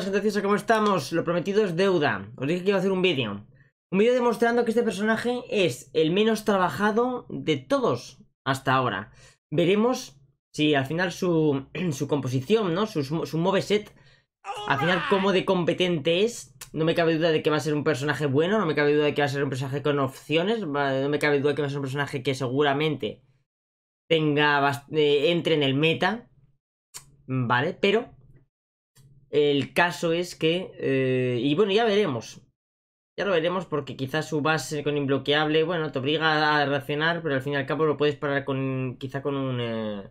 buenas a ¿cómo estamos? Lo prometido es deuda. Os dije que iba a hacer un vídeo. Un vídeo demostrando que este personaje es el menos trabajado de todos hasta ahora. Veremos si al final su, su composición, ¿no? Su, su moveset, al final cómo de competente es. No me cabe duda de que va a ser un personaje bueno, no me cabe duda de que va a ser un personaje con opciones, no me cabe duda de que va a ser un personaje que seguramente tenga eh, entre en el meta, ¿vale? Pero el caso es que... Eh, y bueno, ya veremos. Ya lo veremos porque quizás su base con imbloqueable, bueno, te obliga a reaccionar, pero al fin y al cabo lo puedes parar con quizá con un... Eh,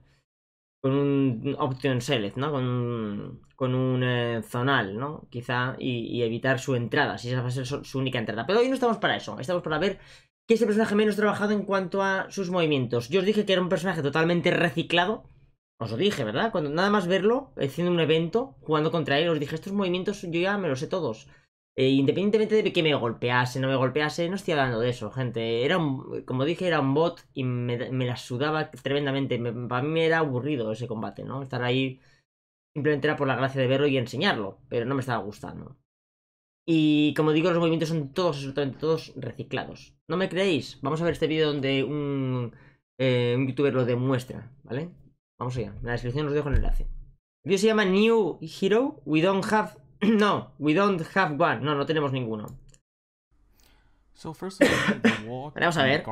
con un option select, ¿no? Con un, con un eh, zonal, ¿no? Quizá y, evitar su entrada, si esa va a ser su, única entrada. Pero hoy no estamos para eso, estamos para ver qué es el personaje menos trabajado en cuanto a sus movimientos. Yo os dije que era un personaje totalmente reciclado, os lo dije, ¿verdad? Cuando nada más verlo, haciendo un evento, jugando contra él, os dije, estos movimientos yo ya me los sé todos. Eh, independientemente de que me golpease, no me golpease, no estoy hablando de eso, gente. Era como dije, era un bot y me, la sudaba tremendamente. para mí era aburrido ese combate, ¿no? Estar ahí simplemente era por la gracia de verlo y enseñarlo, pero no me estaba gustando. Y como digo, los movimientos son todos, absolutamente todos reciclados. ¿No me creéis? Vamos a ver este vídeo donde un eh, youtuber lo demuestra, ¿vale? Vamos allá. En la descripción os dejo el enlace. El se llama New Hero. We don't have... No, we don't have one. No, no tenemos ninguno. So Vamos a ver.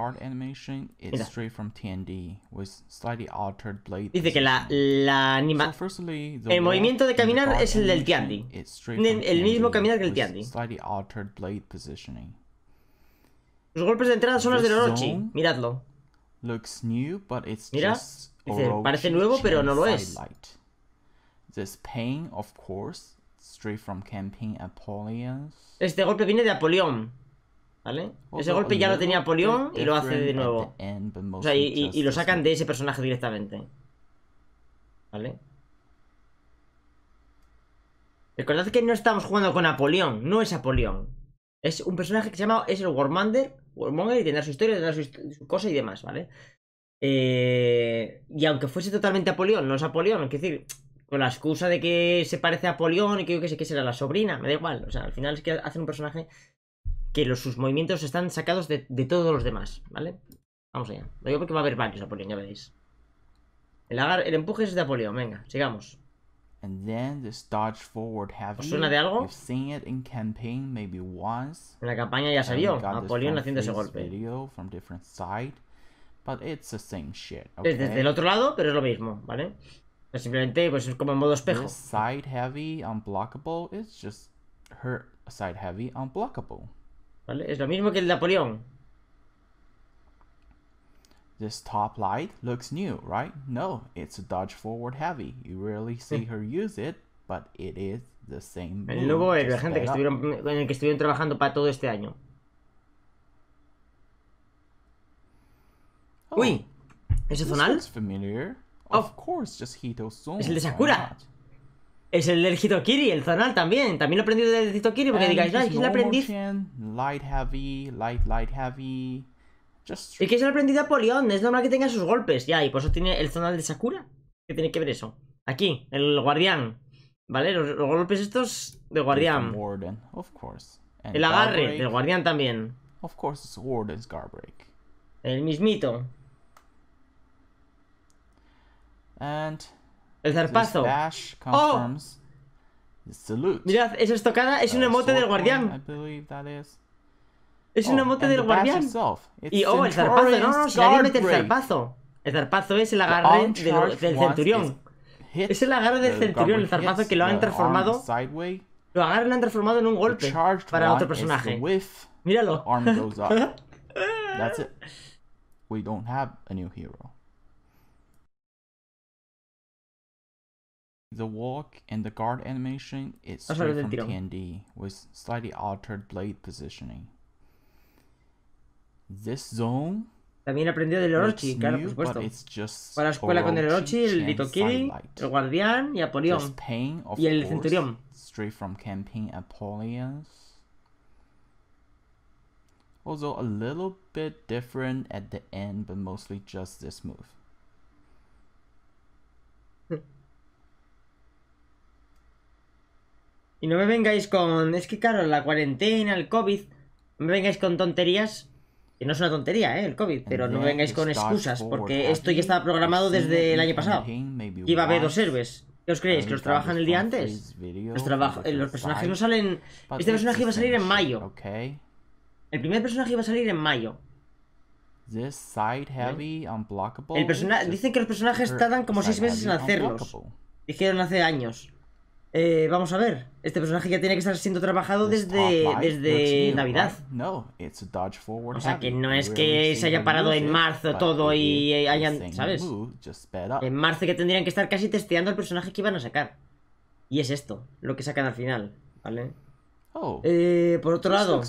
Dice que la, la anima... el movimiento de caminar es el del Tiandi. El, mismo caminar que el Tiandi. Los golpes de entrada son los de Orochi. Miradlo. Mira, parece nuevo, pero no lo es. of course, Este golpe viene de Apolión, ¿vale? ese golpe ya lo tenía Apolión y lo hace de nuevo. o sea, y, lo sacan de ese personaje directamente. ¿Vale? Recordad que no estamos jugando con Apolión, no es Apolión. Es un personaje que se llama, es el Warmander, Warmonger y tendrá su historia, tendrá su, cosa y demás, ¿vale? Eh, y aunque fuese totalmente Apolión, no es Apolión, es decir, con la excusa de que se parece a Apolión y que yo que sé que será la sobrina, me da igual, o sea, al final es que hacen un personaje que los, sus movimientos están sacados de, todos los demás, ¿vale? Vamos allá. Lo digo porque va a haber varios Apolión, ya veis. El, el empuje es de Apolión, venga, sigamos. And then this dodge forward ¿Os suena de algo? seen it in campaign maybe once. En la campaña ya se vio Napoleón haciendo ese golpe. Video but it's the same shit, okay? Desde el otro lado, pero es lo mismo, ¿vale? Pero simplemente pues es como en modo espejo. side heavy unblockable is just her side heavy unblockable. ¿Vale? Es lo mismo que el de Napoleón. This top light looks new, right? No, it's a Dodge Forward Heavy. You rarely see her use it, but it is the same. El nuevo es la gente que estuvieron, en el que estuvieron trabajando para todo este año. Oh, Uy, ¿es zonal? familiar. Oh. Of course, just Hitozuma. Es el de Sakura. Es el del Hitokiri, el zonal también. También lo he aprendido del Hitokiri porque digáis, no, es el aprendiz. Light heavy, light, light heavy y que es el aprendiz de es normal que tenga sus golpes, ya, y por eso tiene el zonal de Sakura. ¿Qué tiene que ver eso? Aquí, el guardián. ¿Vale? Los, golpes estos de guardián. el agarre del guardián también. El mismito. el zarpazo. oh! Mirad, esa estocada es un emote del guardián. Es una oh, moto del guardián. Y oh, el zarpazo, no, no, nadie mete el zarpazo. El zarpazo es el agarre del, del centurión. Es el agarre del centurión, el zarpazo que lo han transformado. Lo agarre y lo han transformado en un golpe para otro personaje. Míralo. That's it. We don't have a new hero. The walk and the guard animation is straight from TND, with slightly altered blade positioning. This zone También aprendió del Orochi, claro, por supuesto. para la escuela con el Orochi, el Litokiri, el Guardián y Apolion. y el Centurión. Straight from campaign Apollions. Also a little bit different at the end, but mostly just this move. Y no me vengáis con. Es que, claro, la cuarentena, el COVID. No me vengáis con tonterías que no es una tontería, ¿eh? El COVID, pero no vengáis con excusas, porque esto ya estaba programado desde el año pasado. Iba a haber dos héroes. ¿Qué os creéis? ¿Que los trabajan el día antes? Los, eh, los personajes no salen... Este personaje iba a salir en mayo. El primer personaje iba a salir en mayo. Dicen que los personajes tardan como seis meses en hacerlos. Dijeron hace años. Eh, vamos a ver, este personaje ya tiene que estar siendo trabajado desde, desde Navidad. O sea que no es que se haya parado en marzo todo y eh, hayan, ¿sabes? En marzo que tendrían que estar casi testeando al personaje que iban a sacar. Y es esto, lo que sacan al final, ¿vale? Oh. eh, por otro lado,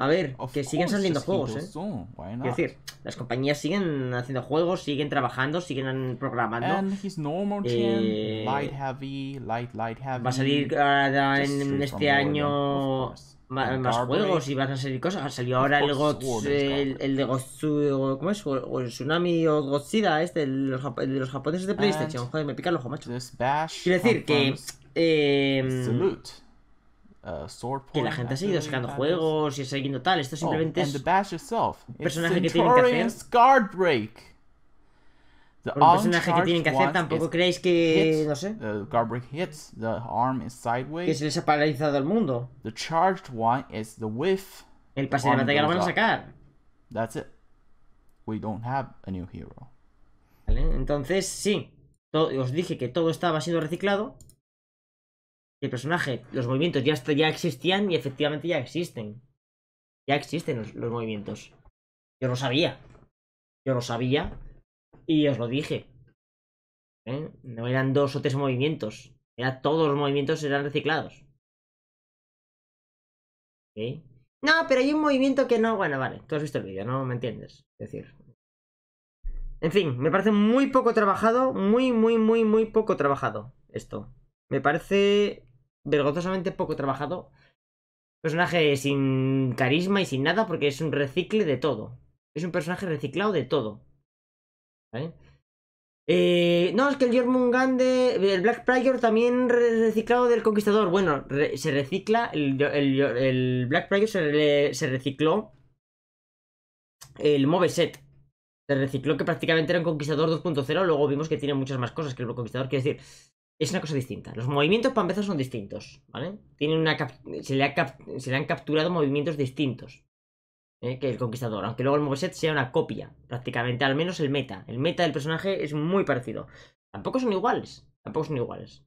a ver, que siguen saliendo juegos, ¿eh? Es decir, las compañías siguen haciendo juegos, siguen trabajando, siguen programando. Eh, va a salir ah, en este año más, juegos y van a salir cosas. Salió ahora el, el, de Gotsu, ¿cómo es? O, el Tsunami o Godzilla, este, de los japoneses de PlayStation. Joder, me pica el ojo, macho. Quiero decir que... Eh, Uh, que la gente ha seguido sacando juegos y ha tal. Esto oh, simplemente es un personaje que tienen que hacer. El personaje que tienen que hacer, tampoco creéis que. No sé. Que se les ha paralizado el mundo. El pase de batalla lo van a sacar. That's it. We don't have a new Vale, entonces sí. Os dije que todo estaba siendo reciclado el personaje, los movimientos ya, ya existían y efectivamente ya existen. Ya existen los, movimientos. Yo lo sabía. Yo lo sabía y os lo dije. ¿Eh? No eran dos o tres movimientos. Era, todos los movimientos eran reciclados. No, pero hay un movimiento que no. Bueno, vale, tú has visto el vídeo, no me entiendes. Es decir. En fin, me parece muy poco trabajado. Muy, muy, muy, muy poco trabajado esto. Me parece vergonzosamente poco trabajado. Personaje sin carisma y sin nada porque es un recicle de todo. Es un personaje reciclado de todo. ¿Vale? Eh, no, es que el Jormungande. el Black Pryor también reciclado del Conquistador. Bueno, se recicla, el, Black Pryor se, se, recicló el Moveset. Se recicló que prácticamente era un Conquistador 2.0, luego vimos que tiene muchas más cosas que el Conquistador. Quiere decir, es una cosa distinta. Los movimientos para son distintos, ¿vale? Tienen una se, le se, le han capturado movimientos distintos ¿eh? que el conquistador, aunque luego el moveset sea una copia, prácticamente, al menos el meta. El meta del personaje es muy parecido. Tampoco son iguales, tampoco son iguales,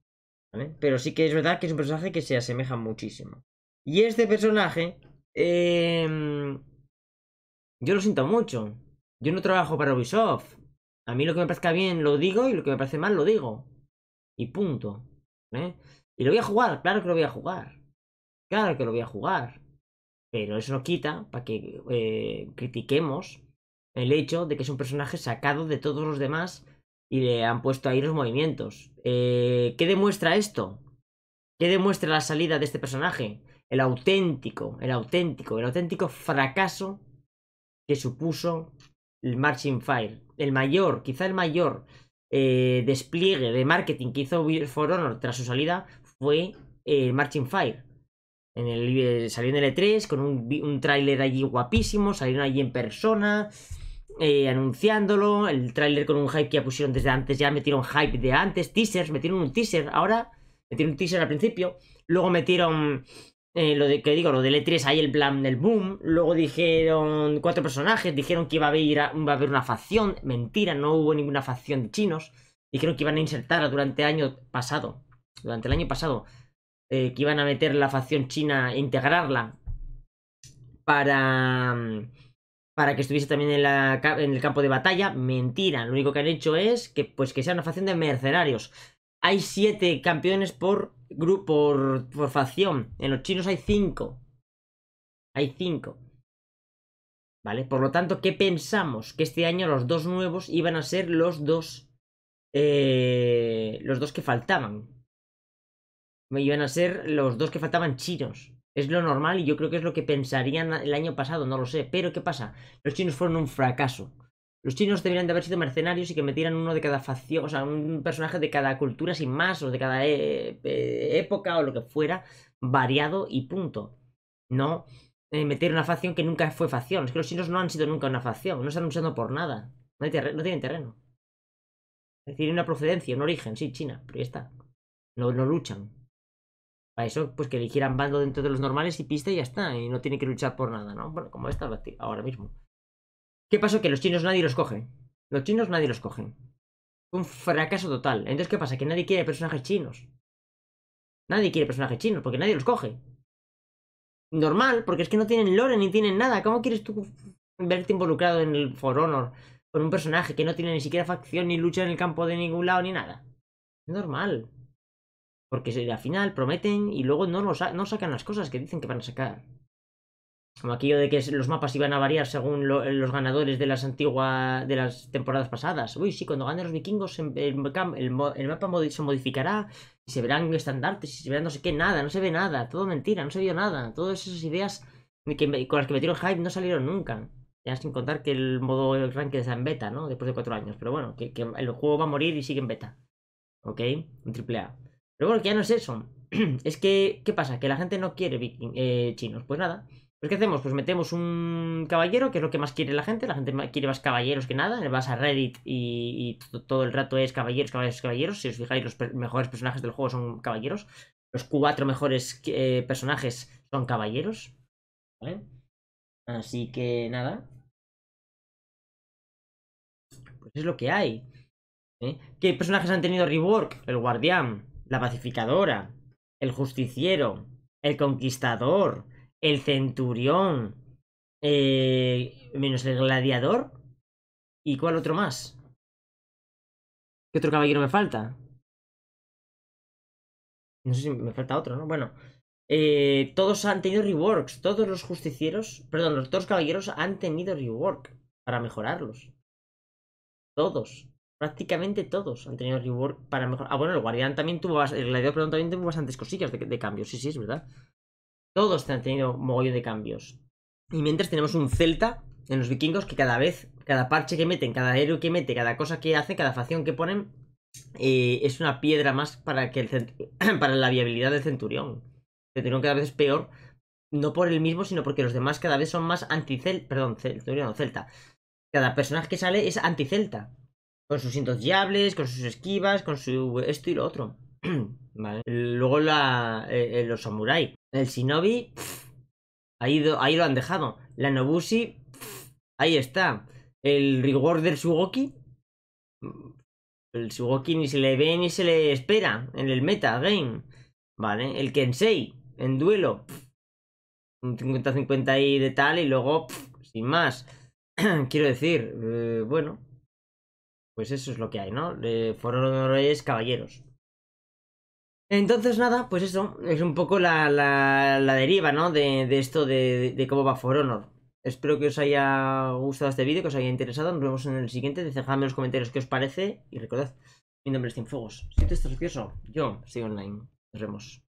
¿vale? Pero sí que es verdad que es un personaje que se asemeja muchísimo. Y este personaje, em, yo lo siento mucho. Yo no trabajo para Ubisoft. A mí lo que me parezca bien lo digo y lo que me parece mal lo digo. Y punto. ¿eh? Y lo voy a jugar, claro que lo voy a jugar. Claro que lo voy a jugar. Pero eso no quita para que eh, critiquemos el hecho de que es un personaje sacado de todos los demás y le han puesto ahí los movimientos. Eh, ¿Qué demuestra esto? ¿Qué demuestra la salida de este personaje? El auténtico, el auténtico, el auténtico fracaso que supuso el Marching Fire. El mayor, quizá el mayor eh, despliegue de marketing que hizo For Honor tras su salida fue eh, Marching Fire. En el, eh, salió en el E3 con un, un tráiler allí guapísimo, salieron allí en persona, anunciándolo, el tráiler con un hype que ya pusieron desde antes, ya metieron hype de antes, teasers, metieron un teaser, ahora metieron un teaser al principio, luego metieron eh, lo de que digo, lo de E3, ahí el plan del boom. Luego dijeron cuatro personajes, dijeron que iba a haber, a haber una facción. Mentira, no hubo ninguna facción de chinos. Dijeron que iban a insertarla durante el año pasado. Durante el año pasado. Eh, que iban a meter la facción china e integrarla. Para. Para que estuviese también en, en el campo de batalla. Mentira. Lo único que han hecho es que, pues, que sea una facción de mercenarios. Hay siete campeones por grupo, por, por facción. En los chinos hay cinco. Hay cinco. ¿Vale? Por lo tanto, ¿qué pensamos? Que este año los dos nuevos iban a ser los dos. Eh, los dos que faltaban. Iban a ser los dos que faltaban chinos. Es lo normal y yo creo que es lo que pensarían el año pasado, no lo sé. Pero ¿qué pasa? Los chinos fueron un fracaso. Los chinos deberían de haber sido mercenarios y que metieran uno de cada facción, o sea, un personaje de cada cultura sin más, o de cada eh, eh, época o lo que fuera, variado y punto. No eh, meter una facción que nunca fue facción. Es que los chinos no han sido nunca una facción, no están luchando por nada. No, tienen terreno. Es decir, una procedencia, un origen, sí, China, pero ya está. No, no luchan. Para eso, pues que eligieran bando dentro de los normales y pista y ya está. Y no tiene que luchar por nada, ¿no? Bueno, como está ahora mismo. ¿Qué pasó? Que los chinos nadie los coge. Los chinos nadie los cogen. Un fracaso total. Entonces, ¿qué pasa? Que nadie quiere personajes chinos. Nadie quiere personajes chinos porque nadie los coge. Normal, porque es que no tienen lore ni tienen nada. ¿Cómo quieres tú verte involucrado en el For Honor con un personaje que no tiene ni siquiera facción ni lucha en el campo de ningún lado ni nada? normal. Porque al final prometen y luego no, no sacan las cosas que dicen que van a sacar. Como aquello de que los mapas iban a variar según los ganadores de las antiguas de las temporadas pasadas. Uy, sí, cuando ganen los vikingos em, el, mapa se modificará y se verán estandartes y se verán no sé qué, nada, no se ve nada, todo mentira, no se vio nada. Todas esas ideas con las que metieron hype no salieron nunca. Ya sin contar que el modo ranking está en beta, ¿no? Después de cuatro años. Pero bueno, que, el juego va a morir y sigue en beta. ¿Ok? Un triple A. Pero bueno, que ya no es eso. es que, ¿qué pasa? Que la gente no quiere eh, chinos. Pues nada. Pues, ¿qué hacemos? Pues metemos un caballero, que es lo que más quiere la gente. La gente quiere más caballeros que nada. Vas a Reddit y, todo el rato es caballeros, caballeros, caballeros. Si os fijáis, los mejores personajes del juego son caballeros. Los cuatro mejores eh, personajes son caballeros. ¿Vale? Así que nada. Pues es lo que hay. ¿eh? ¿Qué personajes han tenido rework? El guardián, la pacificadora, el justiciero, el conquistador el centurión, eh, menos el gladiador. ¿Y cuál otro más? ¿Qué otro caballero me falta? No sé si me falta otro, ¿no? Bueno, eh, todos han tenido reworks. Todos los justicieros, perdón, los dos caballeros han tenido rework para mejorarlos. Todos. Prácticamente todos han tenido rework para mejorar. Ah, bueno, el guardián también tuvo. El gladiador, también tuvo bastantes cosillas de cambio. Sí, sí, es verdad. Todos han tenido mogollos de cambios. Y mientras tenemos un Celta en los vikingos que cada vez, cada parche que meten, cada héroe que mete, cada cosa que hace, cada facción que ponen, eh, es una piedra más para, que el para la viabilidad del centurión. El centurión cada vez es peor, no por el mismo, sino porque los demás cada vez son más anticelta Perdón, centurión, celta. Cada personaje que sale es anti-Celta. Con sus diables con sus esquivas, con su esto y lo otro. Luego la, eh, eh, los Samurai El shinobi, ahí, ahí, lo han dejado. La nobushi, ahí está. El rigor del sugoki, mm, el sugoki ni se le ve ni se le espera en el meta game, ¿vale? El kensei, en duelo, un 50-50 ahí de tal y luego, sin más. Quiero decir, eh, bueno, pues eso es lo que hay, ¿no? de fueron reyes caballeros. Entonces, nada, pues eso, es un poco la, la, deriva, ¿no? De, de esto de, de, cómo va For Honor. Espero que os haya gustado este vídeo, que os haya interesado. Nos vemos en el siguiente. Dejadme en los comentarios qué os parece. Y recordad, mi nombre es Cienfuegos. Si te estás yo sigo online. Nos vemos.